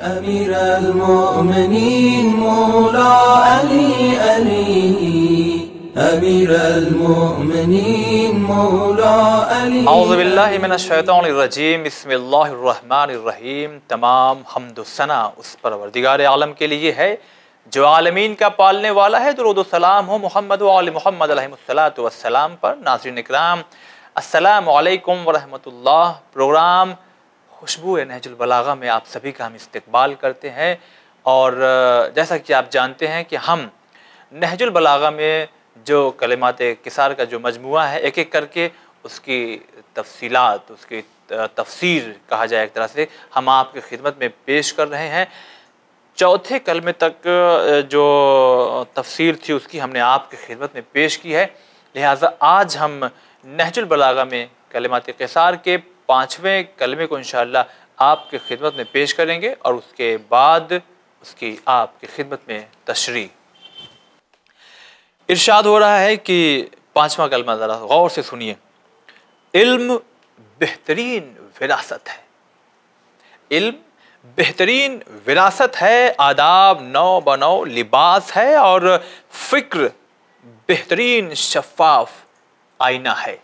أمير المؤمنين مولى علي علي أمير المؤمنين علي أعوذ بالله من الشيطان الرجيم بسم الله الرحمن الرحيم तमाम हमदना उस परवरदिगार आलम के लिए है जो आलमीन का पालने वाला है तो सलाम हो मोहम्मद वाल मोहम्मद पर नाजरन निकराम असलकम वरहमतुल्लाह प्रोग्राम खुशबू नहजुलबलागा में आप सभी का हम इस्तकबाल करते हैं और जैसा कि आप जानते हैं कि हम नहजुलबलागा में जो कलमात किसार का जो मजमू है एक एक करके उसकी तफसीलात उसकी तफसीर कहा जाए एक तरह से हम आपकी खिदमत में पेश कर रहे हैं चौथे कलमे तक जो तफसीर थी उसकी हमने आपकी खिदमत में पेश की है लिहाजा आज हम नहजुलबलागा में कलमात किसार के पाँचवें कलमे को इन आपकी खिदमत में पेश करेंगे और उसके बाद उसकी आपकी खिदमत में तशरी इर्शाद हो रहा है कि पाँचवा कलमा ज़रा गौर से सुनिए इल्म बेहतरीन विरासत है इल्म बेहतरीन विरासत है आदाब नौ बनो लिबास है और फ़िक्र बेहतरीन शफाफ आईना है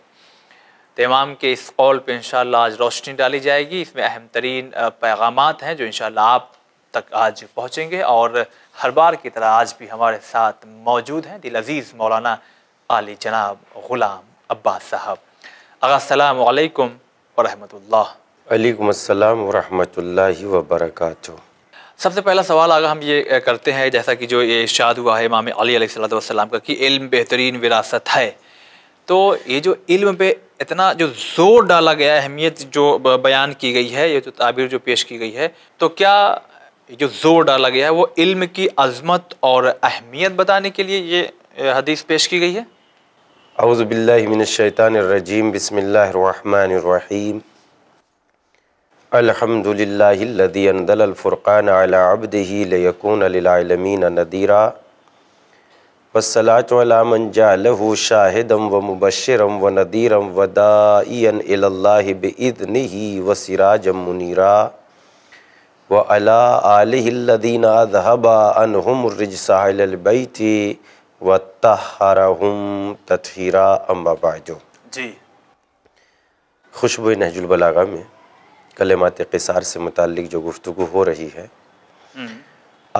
तमाम के इस कौल पर इन आज रोशनी डाली जाएगी इसमें अहम तरीन पैगाम हैं जो इन आप तक आज पहुँचेंगे और हर बार की तरह आज भी हमारे साथ मौजूद हैं दिल अजीज़ मौलाना आली जनाब ग़ुलाम अब्बास साहब असलम वरहमल असलम वरहमल सबसे पहला सवाल आगा हम ये करते हैं जैसा कि जो ये इर्शाद हुआ है इमाम अली सलाम का कि इल्म बेहतरीन विरासत है तो ये जो इल्म पे इतना जो जोर डाला गया अहमियत जो बयान की गई है ये जो ताबीर जो पेश की गई है तो क्या जो जोर डाला गया है वो इल्म की अजमत और अहमियत बताने के लिए ये हदीस पेश की गई है अउज़बिल्लिमिनशैतानरजीम बसमीम अलहमदिल्लादी अनदलफ़ुर्क़ान अला अबदही नदीरा वसलातमनजालहू शाहिदम व मुबशरम व नदीरम व सिराजम मुनीरा व अला आलदीना दहबा अनहुम रिजसाबैती व तहरहम तथहरा अम्बाबाजो जी खुशबू नहजुलबलागा में कलमात किसार से मुतक जो गुफ्तु हो रही है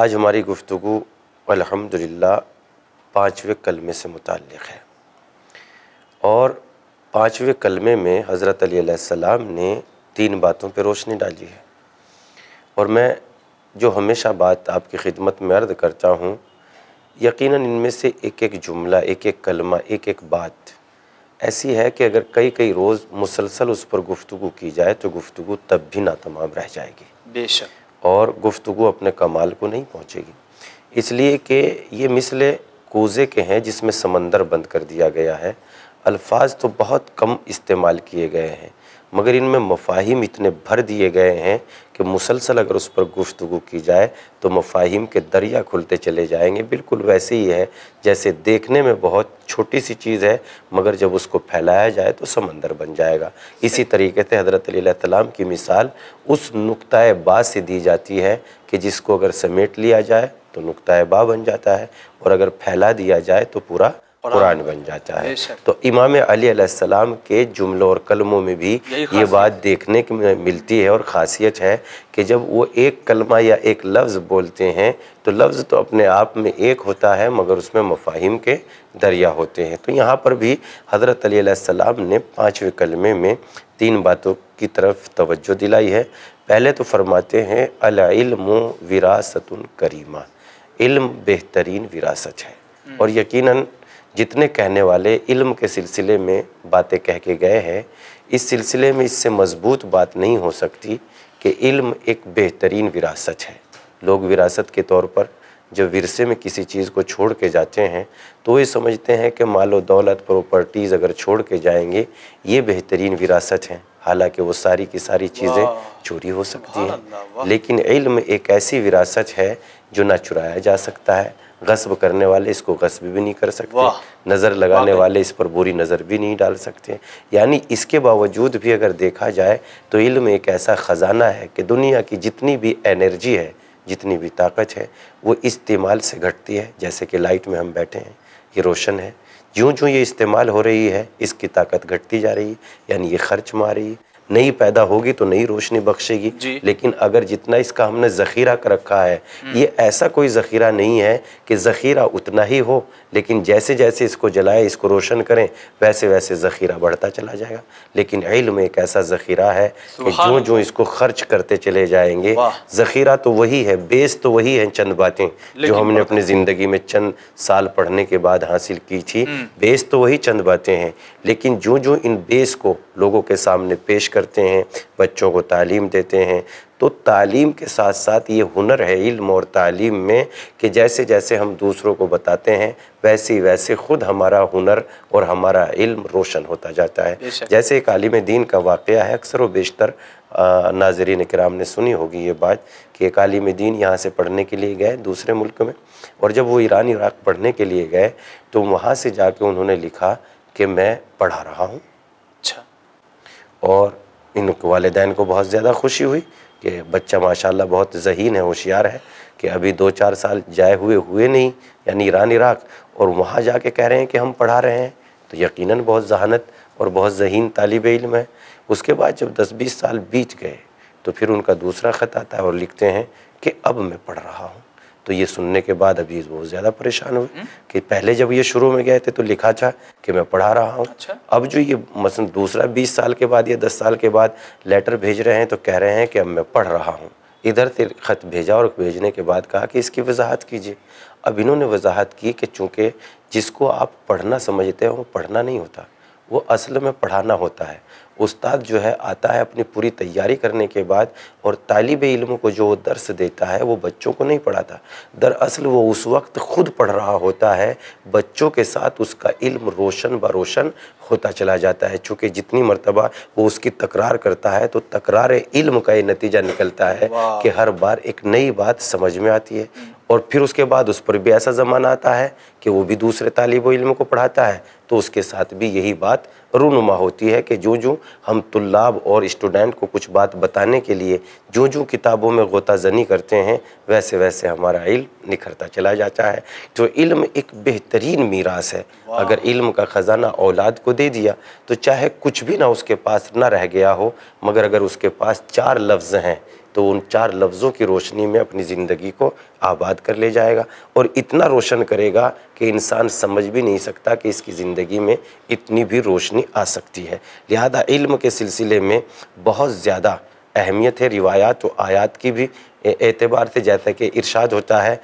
आज हमारी गुफ्तु अलहमदिल्ला पाँचवें कलमे से मुतक़ है और पाँचवें कलमे में हज़रत अलीसम ने तीन बातों पर रोशनी डाली है और मैं जो हमेशा बात आपकी खिदमत में अर्द करता हूँ यकीनन इनमें से एक एक जुमला एक एक कलमा एक एक बात ऐसी है कि अगर कई कई रोज़ मुसलसल उस पर गुफ्तु की जाए तो गुफ्तु तब भी नातमाम रह जाएगी बेशक और गुफ्तु अपने कमाल को नहीं पहुँचेगी इसलिए कि ये मिसल कोज़े के हैं जिसमें समंदर बंद कर दिया गया है अल्फाज तो बहुत कम इस्तेमाल किए गए हैं मगर इनमें मफाहिम इतने भर दिए गए हैं कि मुसलसल अगर उस पर गुफ्तु की जाए तो मफाहिम के दरिया खुलते चले जाएंगे बिल्कुल वैसे ही है जैसे देखने में बहुत छोटी सी चीज़ है मगर जब उसको फैलाया जाए तो समंदर बन जाएगा इसी तरीके से हज़रत तलाम की मिसाल उस नुक़ बा से दी जाती है कि जिसको अगर समेट लिया जाए तो नुकता बा बन जाता है और अगर फैला दिया जाए तो पूरा कुरान बन जाता है तो इमाम अलीसम के जुमलों और कलमों में भी ये बात देखने की मिलती है और ख़ासियत है कि जब वो एक कलमा या एक लफ्ज़ बोलते हैं तो लफ्ज़ तो अपने आप में एक होता है मगर उसमें मफाहिम के दरिया होते हैं तो यहाँ पर भी हज़रत अलीसम ने पाँचवें कलमे में तीन बातों की तरफ तोज्जो दिलाई है पहले तो फरमाते हैं अलामो विरासतुल करीमा इल्म बेहतरीन विरासत है और यकीनन जितने कहने वाले इल्म के सिलसिले में बातें कह के गए हैं इस सिलसिले में इससे मजबूत बात नहीं हो सकती कि इल्म एक बेहतरीन विरासत है लोग विरासत के तौर पर जब विरसे में किसी चीज़ को छोड़ के जाते हैं तो ये समझते हैं कि मालो दौलत प्रॉपर्टीज़ अगर छोड़ के जाएंगे ये बेहतरीन विरासत हैं हालांकि वो सारी की सारी चीज़ें चोरी हो सकती हैं लेकिन इल्म एक ऐसी विरासत है जो ना चुराया जा सकता है गस्ब करने वाले इसको गस्ब भी नहीं कर सकते नज़र लगाने वाले इस पर बुरी नज़र भी नहीं डाल सकते यानी इसके बावजूद भी अगर देखा जाए तो इल्म एक ऐसा ख़जाना है कि दुनिया की जितनी भी एनर्जी है जितनी भी ताकत है वो इस्तेमाल से घटती है जैसे कि लाइट में हम बैठे हैं ये रोशन है जो जो ये इस्तेमाल हो रही है इसकी ताकत घटती जा रही है यानी ये खर्च मार रही है नहीं पैदा होगी तो नई रोशनी बख्शेगी लेकिन अगर जितना इसका हमने ज़खीरा कर रखा है हम्म। ये ऐसा कोई ज़खीरा नहीं है कि ज़खीरा उतना ही हो लेकिन जैसे जैसे इसको जलाए इसको रोशन करें वैसे वैसे ज़ख़ीरा बढ़ता चला जाएगा लेकिन इल्म एक ऐसा ज़ख़ीरा है कि जो जो इसको खर्च करते चले जाएंगे ज़ख़ीरा तो वही है बेस तो वही है चंद बातें जो हमने अपनी ज़िंदगी में चंद साल पढ़ने के बाद हासिल की थी हम्म। बेस तो वही चंद बातें हैं लेकिन जो जो इन बेस को लोगों के सामने पेश करते हैं बच्चों को तालीम देते हैं तो तालीम के साथ साथ ये हुनर है इल्म और तालीम में कि जैसे जैसे हम दूसरों को बताते हैं वैसे वैसे ख़ुद हमारा हुनर और हमारा इल्म रोशन होता जाता है जैसे एक आलिम दीन का वाक़ है अक्सर व बेशतर नाजरीन कराम ने सुनी होगी ये बात कि एक आलिम दीन यहाँ से पढ़ने के लिए गए दूसरे मुल्क में और जब वो ईरान इराक़ पढ़ने के लिए गए तो वहाँ से जा उन्होंने लिखा कि मैं पढ़ा रहा हूँ अच्छा और इन वालदेन को बहुत ज़्यादा खुशी हुई कि बच्चा माशाल्लाह बहुत जहीन है होशियार है कि अभी दो चार साल जाए हुए हुए नहीं यानी ईरान इराक और वहाँ जा के कह रहे हैं कि हम पढ़ा रहे हैं तो यकीन बहुत जहानत और बहुत जहीन तालब इल्म है उसके बाद जब दस बीस साल बीत गए तो फिर उनका दूसरा ख़त आता है और लिखते हैं कि अब मैं पढ़ रहा हूँ तो ये सुनने के बाद अजीज बहुत ज़्यादा परेशान हुए कि पहले जब ये शुरू में गए थे तो लिखा था कि मैं पढ़ा रहा हूँ अच्छा? अब जो ये मसलन दूसरा बीस साल के बाद या दस साल के बाद लेटर भेज रहे हैं तो कह रहे हैं कि अब मैं पढ़ रहा हूँ इधर से ख़त भेजा और भेजने के बाद कहा कि इसकी वजाहत कीजिए अब इन्होंने वजाहत की कि चूँकि जिसको आप पढ़ना समझते हो पढ़ना नहीं होता वो असल में पढ़ाना होता है उस्ताद जो है आता है अपनी पूरी तैयारी करने के बाद और तालब इल्म को जो दर्स देता है वो बच्चों को नहीं पढ़ाता दरअसल वो उस वक्त खुद पढ़ रहा होता है बच्चों के साथ उसका इल्म रोशन ब रोशन होता चला जाता है चूँकि जितनी मरतबा वो उसकी तकरार करता है तो तकरार इल्म का ये नतीजा निकलता है कि हर बार एक नई बात समझ में आती है और फिर उसके बाद उस पर भी ऐसा ज़माना आता है कि वो भी दूसरे तालब इल्म को पढ़ाता है तो उसके साथ भी यही बात रूनुमा होती है कि जो जो हम तुल्लाब और स्टूडेंट को कुछ बात बताने के लिए जो जो किताबों में गोताजनी करते हैं वैसे वैसे हमारा इल्म निखरता चला जाता है तो इल्म एक बेहतरीन मीरास है अगर इल्म का ख़जाना औलाद को दे दिया तो चाहे कुछ भी ना उसके पास ना रह गया हो मगर अगर उसके पास चार लफ्ज़ हैं तो उन चार लफ्ज़ों की रोशनी में अपनी ज़िंदगी को आबाद कर ले जाएगा और इतना रोशन करेगा कि इंसान समझ भी नहीं सकता कि इसकी ज़िंदगी में इतनी भी रोशनी रोशनी आ सकती है लिहाजा इल्म के सिलसिले में बहुत ज़्यादा अहमियत है रिवायात व आयात की भी एतबार से जैसा कि इरशाद होता है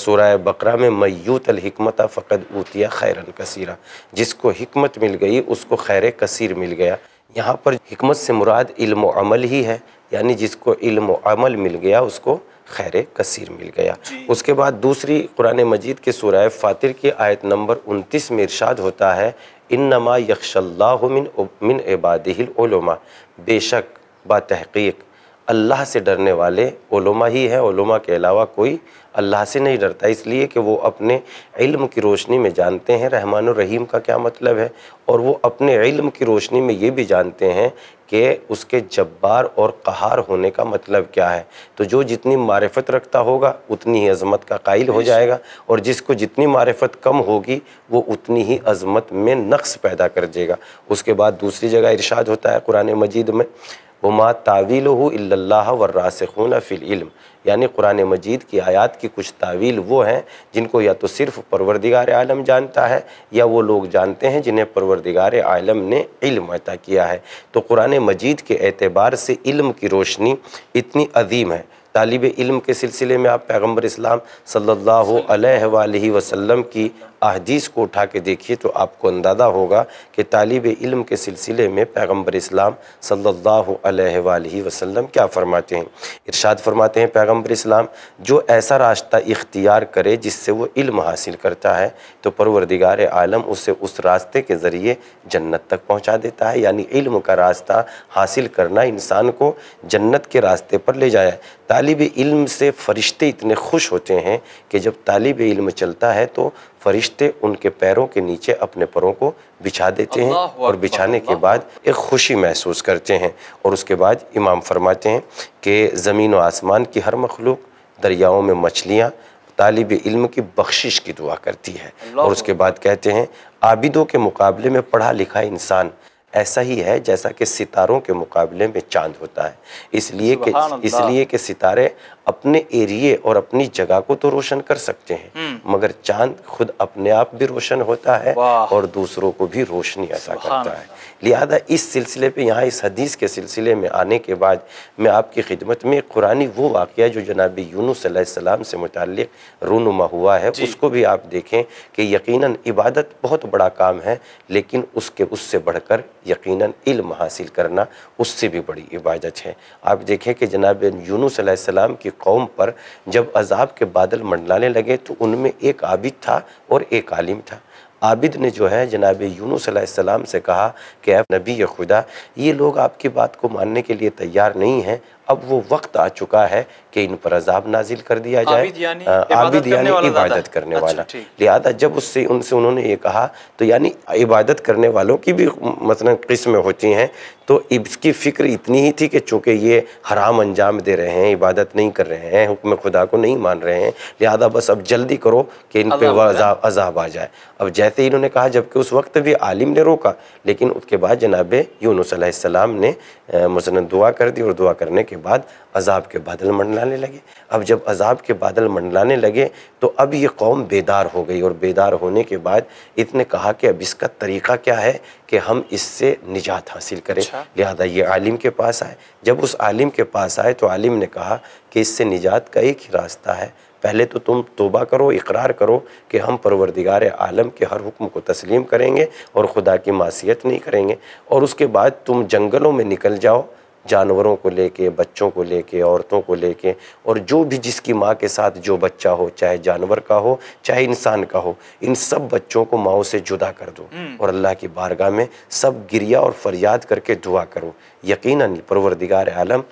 शराय बकरा में मयूत अलहमत फ़कद ऊतिया खैरन कसीरा जिसको हमत मिल गई उसको खैर कसीर मिल गया यहाँ पर हमत से मुराद इल्म अमल ही है यानी जिसको इल्म अमल मिल गया उसको खैर कसीर मिल गया उसके बाद दूसरी कुरान मजीद के सराय फ़ातिर की आयत नंबर उनतीस में इर्शाद होता है इन नमा यकशल्लामिन इबादिलमा बेशक बा तहकीक अल्लाह से डरने वाले ओलमा ही हैं ओलमा के अलावा कोई अल्लाह से नहीं डरता इसलिए कि वो अपने इल्म की रोशनी में जानते हैं रहमान रहीम का क्या मतलब है और वो अपने इल्म की रोशनी में ये भी जानते हैं कि उसके जब्बार और कहार होने का मतलब क्या है तो जो जितनी मारफत रखता होगा उतनी ही अजमत का कायल हो जाएगा और जिसको जितनी मारफत कम होगी वो उतनी ही अजमत में नक्स पैदा कर देगा उसके बाद दूसरी जगह इरशाद होता है कुरान मजीद में वमा तावील वर्रासखून फ़िल्म यानी कुरान मजीद की आयत की कुछ तावील वो हैं जिनको या तो सिर्फ़ परवरदिगार आलम जानता है या वो लोग जानते हैं जिन्हें परवरदिगार आलम ने इल्म अता किया है तो कुरान मजीद के एतबार से इल्म की रोशनी इतनी अजीम है तालब इल्म के सिलसिले में आप पैगम्बर इस्लाम सल्लल्लाहु अलैहि वसल्लम की अहदीस को उठा के देखिए तो आपको अंदाज़ा होगा कि तालब इल्म के सिलसिले में पैगम्बर इस्लाम सल्ला वसलम क्या फ़रमाते हैं इरशाद फरमाते हैं पैगम्बर इस्लाम जो ऐसा रास्ता इख्तियार करे जिससे वो इल्म हासिल करता है तो परवरदिगार आलम उसे उस रास्ते के ज़रिए जन्नत तक पहुँचा देता है यानी इल्म का रास्ता हासिल करना इंसान को जन्नत के रास्ते पर ले जाए तालब इल्म से फ़रिश्ते इतने खुश होते हैं कि जब तालब इल्म चलता है तो फरिश्ते उनके पैरों के नीचे अपने परों को बिछा देते हैं और बिछाने के बाद एक खुशी महसूस करते हैं और उसके बाद इमाम फरमाते हैं कि ज़मीन व आसमान की हर मखलूक दरियाओं में मछलियाँ तालब इल्म की बख्शिश की दुआ करती है और उसके बाद कहते हैं आबिदों के मुकाबले में पढ़ा लिखा इंसान ऐसा ही है जैसा कि सितारों के मुकाबले में चांद होता है इसलिए कि इसलिए कि सितारे अपने एरिए और अपनी जगह को तो रोशन कर सकते हैं हम्म। मगर चांद खुद अपने आप भी रोशन होता है और दूसरों को भी रोशनी अदा करता है लिहाजा इस सिलसिले पे यहाँ इस हदीस के सिलसिले में आने के बाद मैं आपकी खिदमत में कुरानी वो वाक़ जो जनाब सलाम से मुतल रूनुमा हुआ है उसको भी आप देखें कि यकीन इबादत बहुत बड़ा काम है लेकिन उसके उससे बढ़कर यकीन इल्म हासिल करना उससे भी बड़ी इबादत है आप देखें कि जनाब सलाम की कौम पर जब अजाब के बादल मंडलाने लगे तो उनमें एक आबिद था और एक आलिम था आबिद ने जो है जनाब यूनुसम से कहा कि अब नबी खुदा ये लोग आपकी बात को मानने के लिए तैयार नहीं हैं अब वो वक्त आ चुका है कि इन पर अजाब नाजिल कर दिया जाए आबिद यानी इबादत करने वाला अच्छा, लिहाजा जब उससे उनसे उन्होंने ये कहा तो यानी इबादत करने वालों की भी मतलब किस्में होती हैं तो इसकी फ़िक्र इतनी ही थी कि चूँकि ये हराम अंजाम दे रहे हैं इबादत नहीं कर रहे हैं हुक्म खुदा को नहीं मान रहे हैं लिहाजा बस अब जल्दी करो कि इन पर अजाब अजाब आ जाए अब जैसे ही इन्होंने कहा जबकि उस वक्त भी आलिम ने रोका लेकिन उसके बाद जनाब यूनुस ने मसन दुआ कर दी और दुआ करने के बाद अजाब के बादल मंडलाने लगे अब जब अजाब के बादल मंडलाने लगे तो अब ये कौम बेदार हो गई और बेदार होने के बाद इतने कहा कि अब इसका तरीक़ा क्या है कि हम इससे निजात हासिल करें अच्छा। लिहाजा ये आलिम के पास आए जब उस आलिम के पास आए तो आलिम ने कहा कि इससे निजात का एक ही रास्ता है पहले तो तुम तोबा करो इकरार करो कि हम परवरदिगार आलम के हर हुक्म को तस्लीम करेंगे और खुदा की मासीत नहीं करेंगे और उसके बाद तुम जंगलों में निकल जाओ जानवरों को लेके बच्चों को लेके औरतों को लेके और जो भी जिसकी माँ के साथ जो बच्चा हो चाहे जानवर का हो चाहे इंसान का हो इन सब बच्चों को माओ से जुदा कर दो हम्म। और अल्लाह की बारगाह में सब गिरिया और फरियाद करके दुआ करो यकीन परवरदिगार आलम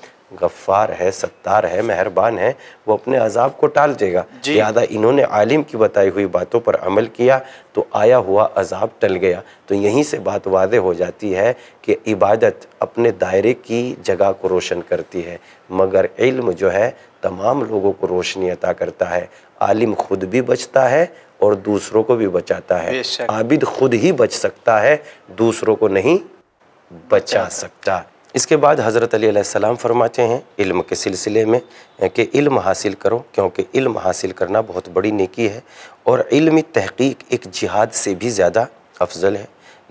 गफ्फार है सत्तार है मेहरबान है वो अपने अजाब को टाल देगा ज्यादा इन्होंने आलिम की बताई हुई बातों पर अमल किया तो आया हुआ अजाब टल गया तो यहीं से बात वादे हो जाती है कि इबादत अपने दायरे की जगह को रोशन करती है मगर इल्म जो है तमाम लोगों को रोशनी अता करता है आलिम खुद भी बचता है और दूसरों को भी बचाता है आबिद खुद ही बच सकता है दूसरों को नहीं बचा सकता इसके बाद हज़रत अलीसम फरमाते हैं इल्म के सिलसिले में कि इल्म हासिल करो क्योंकि इल्म हासिल करना बहुत बड़ी नेकी है और इल्म तहकीक एक जिहाद से भी ज़्यादा अफजल है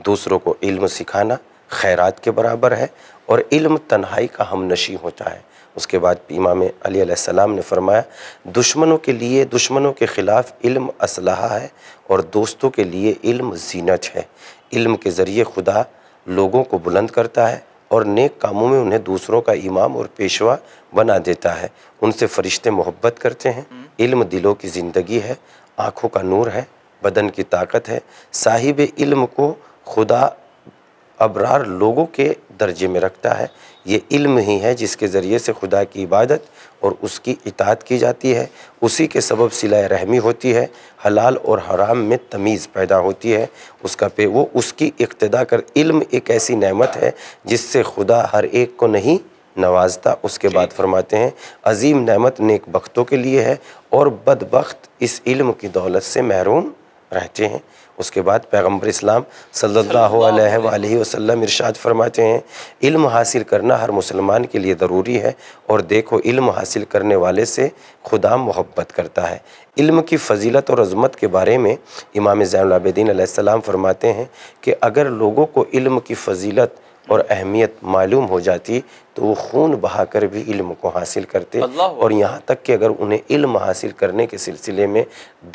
दूसरों को इल्म सिखाना खैरात के बराबर है और इल्म तन्हाई का हम नशी होता है उसके बाद इमाम अलीसम ने फरमाया दुश्मनों के लिए दुश्मनों के ख़िलाफ़ इल्म असलाहा है और दोस्तों के लिए इल्म जीनत है इल्म के ज़रिए खुदा लोगों को बुलंद करता है और नेक कामों में उन्हें दूसरों का इमाम और पेशवा बना देता है उनसे फरिश्ते मोहब्बत करते हैं हम्म। इल्म दिलों की ज़िंदगी है आँखों का नूर है बदन की ताकत है साहिब इल्म को खुदा अबरार लोगों के दर्जे में रखता है ये इल्म ही है जिसके ज़रिए से खुदा की इबादत और उसकी इतात की जाती है उसी के सबब सिलाए रहमी होती है हलाल और हराम में तमीज़ पैदा होती है उसका पे वो उसकी इक्तदा कर इल्म एक ऐसी नेमत है जिससे खुदा हर एक को नहीं नवाजता उसके बाद फरमाते हैं अजीम नेमत नेक बख्तों के लिए है और बदबख्त इस इल्म की दौलत से महरूम रहते हैं उसके बाद पैगम्बर इस्लाम सल्लाम अलैहि इरशाद फरमाते हैं इल्म हासिल करना हर मुसलमान के लिए ज़रूरी है और देखो इल्म हासिल करने वाले से खुदा मोहब्बत करता है इल्म की फजीलत और अजमत के बारे में इमाम आसमाम फरमाते हैं कि अगर लोगों को इल्म की फजीलत और अहमियत मालूम हो जाती तो वो खून बहाकर भी इल्म को हासिल करते और यहाँ तक कि अगर उन्हें इल्म हासिल करने के सिलसिले में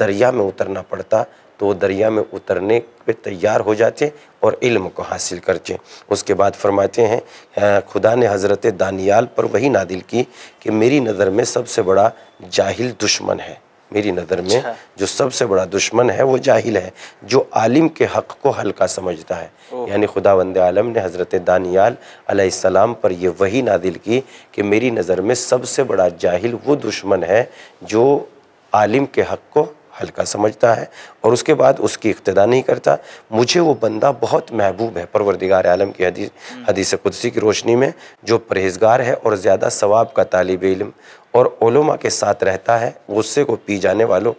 दरिया में उतरना पड़ता तो वो दरिया में उतरने पे तैयार हो जाते और इल्म को हासिल करते उसके बाद फरमाते हैं खुदा ने हज़रत दानियाल पर वही नादिल की कि मेरी नज़र में सबसे बड़ा जाहिल दुश्मन है मेरी नज़र में अच्छा। जो सबसे बड़ा दुश्मन है वो जाहिल है जो आलिम के हक़ को हल्का समझता है यानी खुदा वंद आलम ने हज़रत दानियाल अलैहिस्सलाम पर यह वही नादिल की कि मेरी नज़र में सबसे बड़ा जाहिल वो दुश्मन है जो आलिम के हक़ को हल्का समझता है और उसके बाद उसकी इक्तदा नहीं करता मुझे वो बंदा बहुत महबूब है परवरदिगार आलम की हदीस हम्म। हदीस कुदसी की रोशनी में जो परहेजगार है और ज़्यादा सवाब का तालब इलम और ओलमा के साथ रहता है गुस्से को पी जाने वालों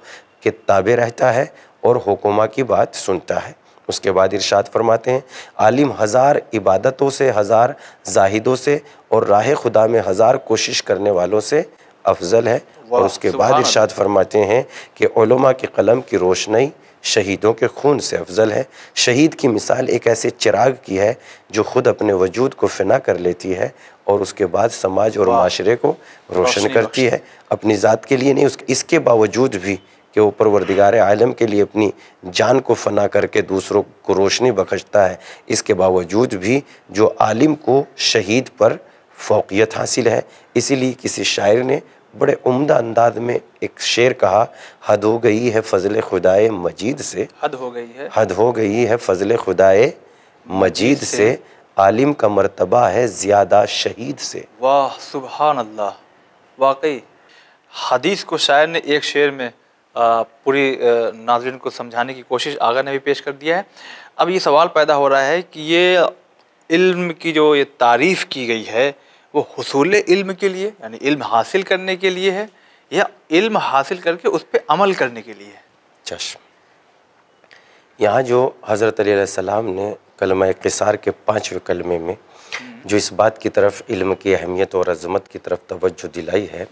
के ताबे रहता है और हुकुमा की बात सुनता है उसके बाद इरशाद फरमाते हैं आलिम हज़ार इबादतों से हज़ार जाहिदों से और राह खुदा में हज़ार कोशिश करने वालों से अफजल है और उसके बाद इर्शाद फरमाते हैं कि की कलम की रोशनी शहीदों के खून से अफजल है शहीद की मिसाल एक ऐसे चिराग की है जो खुद अपने वजूद को फिना कर लेती है और उसके बाद समाज और माशरे को रोशन करती है अपनी ज़ात के लिए नहीं उस इसके बावजूद भी कि वो परवरदिगार आलम के लिए अपनी जान को फना करके दूसरों को रोशनी बखशता है इसके बावजूद भी जो आलिम को शहीद पर फ़ोकियत हासिल है इसीलिए किसी शायर ने बड़े उम्दा अंदाज में एक शेर कहा हद हो गई है फजल खुदाए मजीद से हद हो गई है हद हो गई है फजल खुदाए मजीद से, आलिम का मरतबा है ज़्यादा शहीद से वाह सुबहान अल्लाह वाकई हदीस को शायर ने एक शेर में आ, पूरी नाजरन को समझाने की कोशिश आगा ने भी पेश कर दिया है अब ये सवाल पैदा हो रहा है कि ये इल्म की जो ये तारीफ़ की गई है वो हसूल इल्म के लिए यानी इल्म हासिल करने के लिए है या इल्म हासिल करके उस पर अमल करने के लिए है चश्म यहाँ जो हज़रत सलाम ने कलम कसार के पाँचवें कलमे में जो इस बात की तरफ इल्म की अहमियत और अजमत की तरफ तवज्जो दिलाई है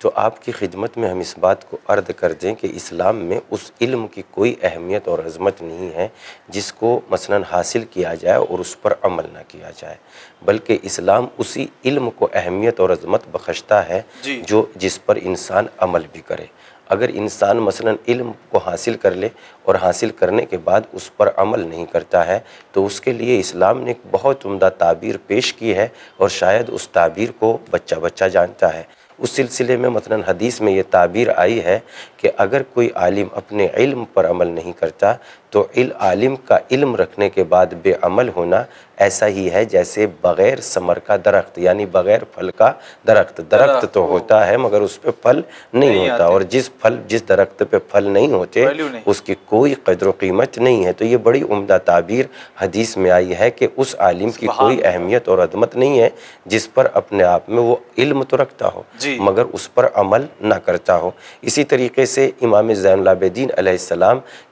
तो आपकी खिदमत में हम इस बात को अर्द कर दें कि इस्लाम में उस इल्म की कोई अहमियत और अजमत नहीं है जिसको मसलन हासिल किया जाए और उस पर अमल ना किया जाए बल्कि इस्लाम उसी इल्म को अहमियत और अजमत बख्शता है जो जिस पर इंसान अमल भी करे अगर इंसान मसलन इल्म को हासिल कर ले और हासिल करने के बाद उस पर अमल नहीं करता है तो उसके लिए इस्लाम ने एक बहुत उम्दा ताबीर पेश की है और शायद उस ताबीर को बच्चा बच्चा जानता है उस सिलसिले में मतलन हदीस में ये ताबीर आई है कि अगर कोई आलिम अपने इल्म पर अमल नहीं करता तो इल आलिम का इल्म रखने के बाद बेअमल होना ऐसा ही है जैसे बग़ैर समर का दरख्त यानी बग़ैर फल का दरख्त दरख्त तो होता है मगर उस पर फल नहीं, नहीं होता और जिस फल जिस दरख्त पे फल नहीं होते नहीं। उसकी कोई कदर कीमत नहीं है तो ये बड़ी उम्दा ताबीर हदीस में आई है कि उस आलिम की कोई अहमियत और अदमत नहीं है जिस पर अपने आप में वो इल्म तो रखता हो मगर उस पर अमल ना करता हो इसी तरीके से इमाम जैनलाबद्दीन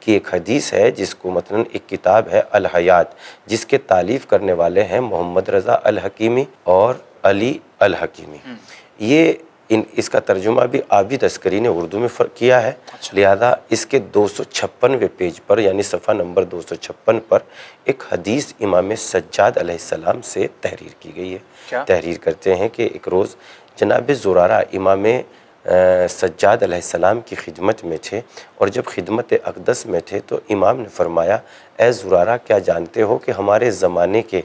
की एक हदीस है जिसको मतलब एक किताब है अलहयात जिसके तालीफ करने वाले हैं मोहम्मद रज़ा अल हकीमी और अली अल हकीमी हम्म। ये इन इसका तर्जुमा भी आबिद अस्करी ने उर्दू में फ़र्क किया है अच्छा। लिहाजा इसके दो सौ छप्पनवे पेज पर यानी सफ़ा नंबर दो सौ छप्पन पर एक हदीस इमाम सज्जाद अलैहिस्सलाम से तहरीर की गई है तहरीर करते हैं कि एक रोज़ जनाब जुरारा इमाम सज्जाद सलाम की खिदमत में थे और जब खिदमत अकदस में थे तो इमाम ने फरमाया ए ज़ुरारा क्या जानते हो कि हमारे ज़माने के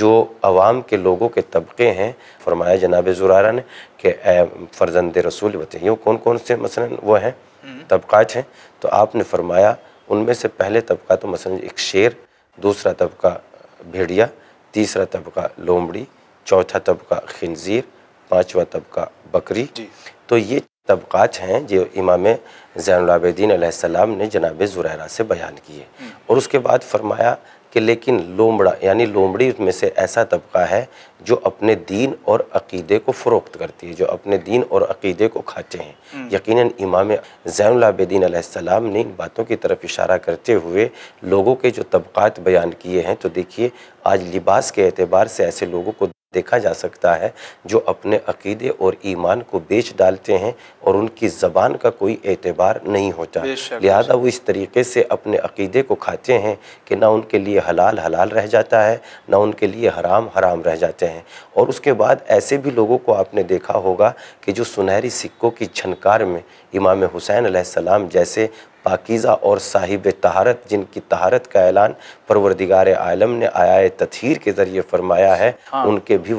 जो आवाम के लोगों के तबके हैं फरमाया जनाब ज़ुरारा ने कि फ़र्जंद रसूल बते यूँ कौन कौन से मसलन वो हैं हम्म। तबक़ात हैं तो आपने फरमाया उनमें से पहले तबका तो मसलन एक शेर दूसरा तबका भेड़िया तीसरा तबका लोमड़ी चौथा तबका खनज़ीर पाँचवा तबका बकरी तो ये तबक़ात हैं जो इमाम ज़ैनलाबद्दीन आसमाम ने जनाब ज़ुरैरा से बयान किए और उसके बाद फरमाया कि लेकिन लोमड़ा यानी लोमड़ी में से ऐसा तबका है जो अपने दीन और अकीदे को फ़रोख्त करती है जो अपने दीन और अकीदे को खाते हैं हम्म। यकीनन इमाम जैनलाबद्दीन आसमाम ने इन बातों की तरफ इशारा करते हुए लोगों के जो तबक़ात बयान किए हैं तो देखिए आज लिबास के अतबार से ऐसे लोगों को देखा जा सकता है जो अपने अकीदे और ईमान को बेच डालते हैं और उनकी ज़बान का कोई एतबार नहीं होता लिहाजा वो इस तरीके से अपने अकीदे को खाते हैं कि ना उनके लिए हलाल हलाल रह जाता है ना उनके लिए हराम हराम रह जाते हैं हैं और उसके बाद ऐसे भी लोगों को आपने देखा होगा कि जो सुनहरी सिक्कों की छनकार में इमाम हुसैन सलाम जैसे पाकिज़ा और साहिब तहारत जिनकी तहारत का ऐलान परवरदिगार आलम ने आया तथहर के ज़रिए फरमाया है हाँ। उनके भी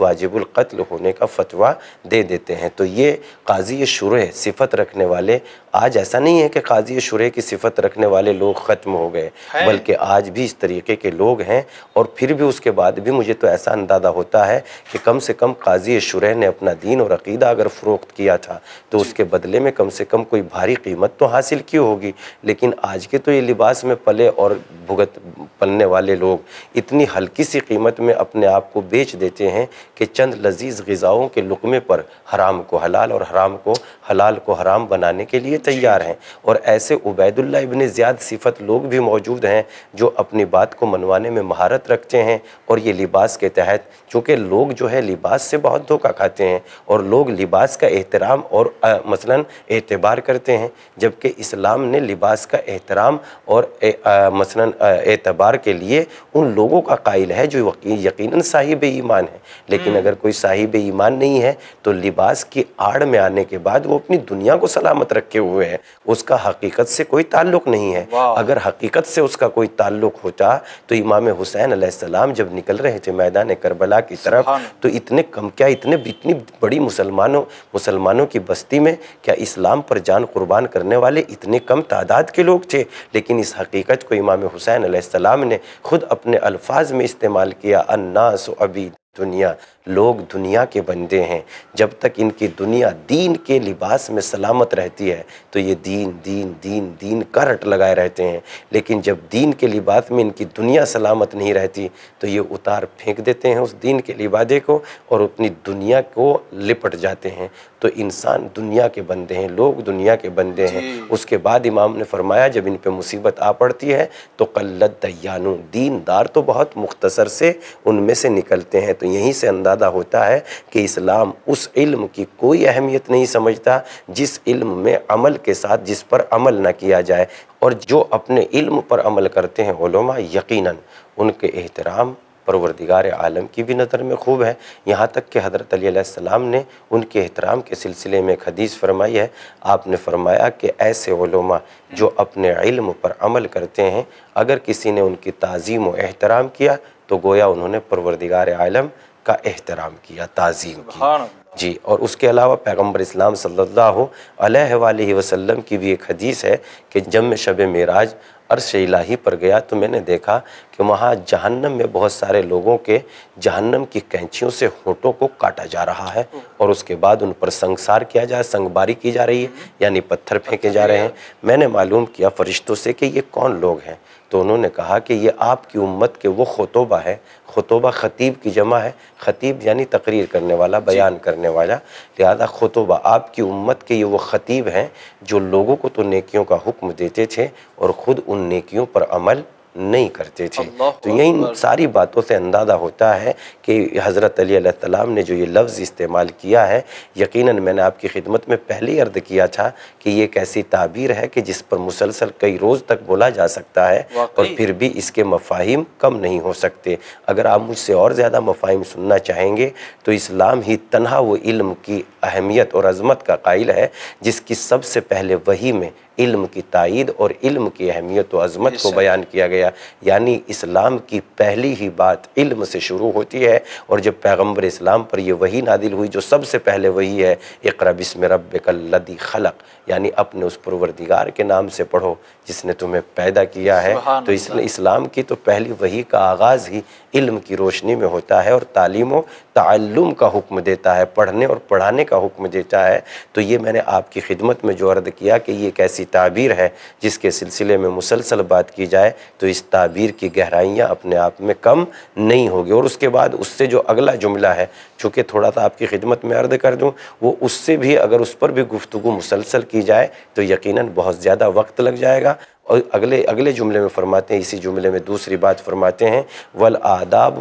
कत्ल होने का फतवा दे देते हैं तो ये काजी शुरह सिफत रखने वाले आज ऐसा नहीं है कि काजी शुरह की सिफत रखने वाले लोग ख़त्म हो गए बल्कि आज भी इस तरीके के लोग हैं और फिर भी उसके बाद भी मुझे तो ऐसा अंदाज़ा होता है कि कम से कम काजी शुरह ने अपना दीन और अकीदा अगर फ़रोख्त किया था तो उसके बदले में कम से कम कोई भारी कीमत तो हासिल की होगी लेकिन आज के तो ये लिबास में पले और भुगत पलने वाले लोग इतनी हल्की सी कीमत में अपने आप को बेच देते हैं कि चंद लजीज गज़ाओं के लुकमे पर हराम को हलाल और हराम को हलाल को हराम बनाने के लिए तैयार हैं और ऐसे उबैदुल्ला इबन ज़्याद सिफत लोग भी मौजूद हैं जो अपनी बात को मनवाने में महारत रखते हैं और ये लिबास के तहत चूँकि लोग जो है लिबास से बहुत धोखा खाते हैं और लोग लिबास का एहतराम और मसला एतबार करते हैं जबकि इस्लाम ने लिबास का एहतराम और ए, एतबार के लिए उन लोगों का कायल है जो यकीन साहिब ईमान है लेकिन हम्म। अगर कोई साहिब ईमान नहीं है तो लिबास की आड़ में आने के बाद वो अपनी दुनिया को सलामत रखे हुए हैं उसका हकीकत से कोई ताल्लुक नहीं है अगर हकीकत से उसका कोई ताल्लुक होता तो इमाम हुसैन सलाम जब निकल रहे थे मैदान करबला की तरफ तो इतने कम क्या इतने इतनी बड़ी मुसलमानों मुसलमानों की बस्ती में क्या इस्लाम पर जान कुर्बान करने वाले इतने कम तादाद तादाद के लोग थे लेकिन इस हकीकत को इमाम हुसैन आसमाम ने ख़ुद अपने अल्फाज में इस्तेमाल किया अन्नास अबी दुनिया लोग दुनिया के बंदे हैं जब तक इनकी दुनिया दीन के लिबास में सलामत रहती है तो ये दीन दीन दीन दीन करट लगाए रहते हैं लेकिन जब दीन के लिबास में इनकी दुनिया सलामत नहीं रहती तो ये उतार फेंक देते हैं उस दीन के लिबादे को और अपनी दुनिया को लिपट जाते हैं तो इंसान दुनिया के बंदे हैं लोग दुनिया के बंदे हैं उसके बाद इमाम ने फरमाया जब इन पर मुसीबत आ पड़ती है तो कल्लत दयानु दीनदार तो बहुत मुख्तसर से उनमें से निकलते हैं तो यहीं से अंदाज़ा होता है कि इस्लाम उस इल्म की कोई अहमियत नहीं समझता जिस इल्म में अमल के साथ जिस पर अमल न किया जाए और जो अपने इल्म पर अमल करते हैं यकीनन उनके एहतराम परवरदिगार आलम की भी नज़र में खूब है यहाँ तक कि हज़रत अलीसम ने उनके एहतराम के सिलसिले में एक हदीस फरमाई है आपने फरमाया कि ऐसे वलमा जो अपने इल्म पर अमल करते हैं अगर किसी ने उनकी तज़ीम व एहतराम किया तो गोया उन्होंने परवरदिगार आलम का एहतराम किया तज़ीम किया जी और उसके अलावा पैगम्बर इस्लाम सल्लल्लाहु अलैहि वसल्लम की भी एक हदीस है कि जब मैं शब मराज अर्श इलाही पर गया तो मैंने देखा कि वहाँ जहन्नम में बहुत सारे लोगों के जहन्नम की कैंचियों से होठों को काटा जा रहा है और उसके बाद उन पर संगसार किया जा संगबारी की जा रही है यानी पत्थर फेंके जा रहे हैं मैंने मालूम किया फरिश्तों से कि ये कौन लोग हैं तो उन्होंने कहा कि ये आपकी उम्मत के वो खुतबा है खुतबा ख़तीब की जमा है ख़तीब यानी तकरीर करने वाला बयान करने वाला लिहाजा खुतबा आपकी उम्मत के ये वो ख़तीब हैं जो लोगों को तो नेकियों का हुक्म देते थे और ख़ुद उन नेकियों पर अमल नहीं करते थे तो यही सारी बातों से अंदाज़ा होता है कि हज़रत अली सलाम ने जो ये लफ्ज़ इस्तेमाल किया है यकीनन मैंने आपकी खिदमत में पहले ही अर्द किया था कि ये एक ऐसी ताबीर है कि जिस पर मुसलसल कई रोज़ तक बोला जा सकता है और फिर भी इसके मफाहिम कम नहीं हो सकते अगर आप मुझसे और ज़्यादा मफाहिम सुनना चाहेंगे तो इस्लाम ही तनहा व इल्म की अहमियत और अजमत का कायल है जिसकी सबसे पहले वही में इल्म की तइद और इल्म की अहमियत वज़मत अजमत को बयान किया गया यानी इस्लाम की पहली ही बात इल्म से शुरू होती है और जब पैगम्बर इस्लाम पर यह वही नादिल हुई जो सबसे पहले वही है इकरा बिस्म रब कल्लदी खलक यानी अपने उस परवरदिगार के नाम से पढ़ो जिसने तुम्हें पैदा किया है तो इसलिए इस्लाम की तो पहली वही का आगाज़ ही इल्म की रोशनी में होता है और तालीमों तल्लुम का हुक्म देता है पढ़ने और पढ़ाने का हुक्म देता है तो ये मैंने आपकी खिदमत में जो अर्द किया कि ये एक ऐसी ताबीर है जिसके सिलसिले में मुसलसल बात की जाए तो इस ताबीर की गहराइयाँ अपने आप में कम नहीं होगी और उसके बाद उससे जो अगला जुमला है चूँकि थोड़ा सा आपकी खिदमत में अर्द कर दूँ वो उससे भी अगर उस पर भी गुफ्तु मुसलसल की जाए तो यकीन बहुत ज़्यादा वक्त लग जाएगा और अगले अगले जुमले में फरमाते हैं इसी जुमले में दूसरी बात फरमाते हैं वल आदाब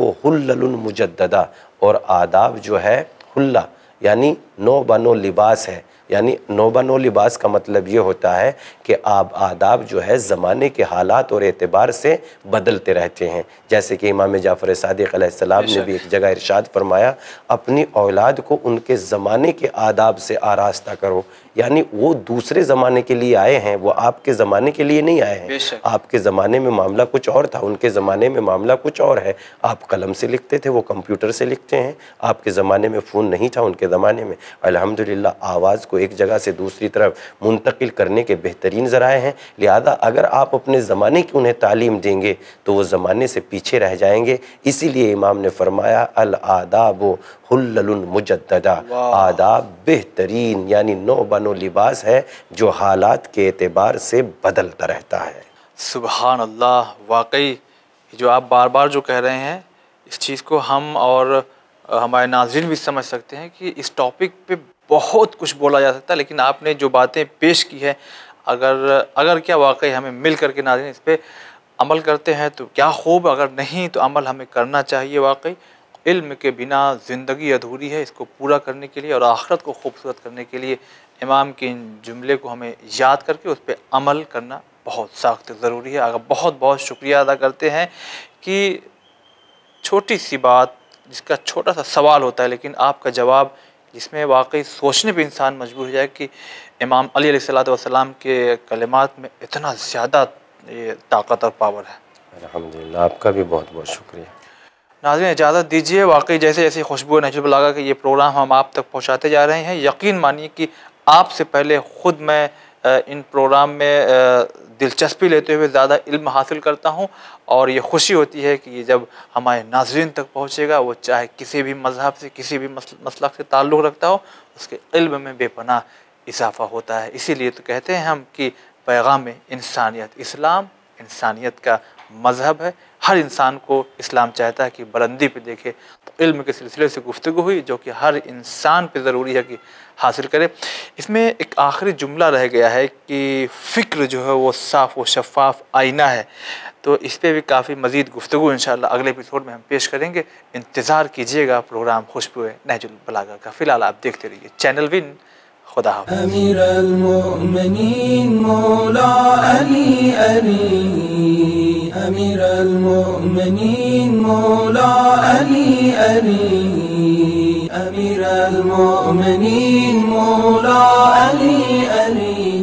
मुजदा और आदाब जो है हुल्ला यानी नो बनो लिबास है यानी नो बनो लिबास का मतलब ये होता है कि आप आदाब जो है ज़माने के हालात और एतबार से बदलते रहते हैं जैसे कि इमाम जाफ़र सलाम ने भी एक जगह इरशाद फरमाया अपनी औलाद को उनके ज़माने के आदाब से आरास्ता करो यानी वो दूसरे ज़माने के लिए आए हैं वो आपके ज़माने के लिए नहीं आए हैं आपके ज़माने में मामला कुछ और था उनके ज़माने में मामला कुछ और है आप कलम से लिखते थे वो कंप्यूटर से लिखते हैं आपके ज़माने में फ़ोन नहीं था उनके ज़माने में अलहमदिल्ला आवाज़ को एक जगह से दूसरी तरफ मुंतकिल करने के बेहतरीन ज़राए हैं लिहाजा अगर आप अपने ज़माने की उन्हें तालीम देंगे तो वो ज़माने से पीछे रह जाएंगे इसीलिए इमाम ने फरमाया अल आदाब हुल्लुल मुजदा आदाब बेहतरीन यानी नौ बनो व लिबास है जो हालात के अतबार से बदलता रहता है सुबहान अल्लाह वाकई जो आप बार बार जो कह रहे हैं इस चीज़ को हम और हमारे नाजरन भी समझ सकते हैं कि इस टॉपिक पे बहुत कुछ बोला जा सकता है लेकिन आपने जो बातें पेश की है अगर अगर क्या वाकई हमें मिल करके नाजरन इस पर अमल करते हैं तो क्या खूब अगर नहीं तो अमल हमें करना चाहिए वाकई इल्म के बिना ज़िंदगी अधूरी है इसको पूरा करने के लिए और आखरत को खूबसूरत करने के लिए इमाम के इन जुमले को हमें याद करके उस पर अमल करना बहुत सख्त ज़रूरी है अगर बहुत बहुत शुक्रिया अदा करते हैं कि छोटी सी बात जिसका छोटा सा सवाल होता है लेकिन आपका जवाब जिसमें वाकई सोचने पर इंसान मजबूर हो जाए कि इमाम अली सलाम के कलमात में इतना ज़्यादा ये ताकत और पावर है अलहमदिल्ला आपका भी बहुत बहुत शुक्रिया नाजन इजाज़त दीजिए वाकई जैसे जैसे खुशबू लगा के ये प्रोग्राम हम आप तक पहुँचाते जा रहे हैं यकीन मानिए कि आपसे पहले ख़ुद मैं इन प्रोग्राम में दिलचस्पी लेते हुए ज़्यादा इल्म हासिल करता हूँ और ये खुशी होती है कि ये जब हमारे नाजरन तक पहुँचेगा वो चाहे किसी भी मज़हब से किसी भी मसलक से ताल्लुक़ रखता हो उसके इल्म में बेपना इजाफा होता है इसीलिए तो कहते हैं हम कि पैगाम इंसानियत इस्लाम इंसानियत का मज़हब है हर इंसान को इस्लाम चाहता है कि बुलंदी पे देखे तो इल्म के सिलसिले से गुफ्तु हुई जो कि हर इंसान पे ज़रूरी है कि हासिल करे इसमें एक आखिरी जुमला रह गया है कि फ़िक्र जो है वो साफ़ व शफाफ आईना है तो इस पर भी काफ़ी मज़ीद गुफ्तु इन अगले एपिसोड में हम पेश करेंगे इंतज़ार कीजिएगा प्रोग्राम खुशबू नहजुलबलागा का फ़िलहाल आप देखते रहिए चैनल विन खुदा अली أمير المؤمنين مولا علي علي أمير المؤمنين مولا علي علي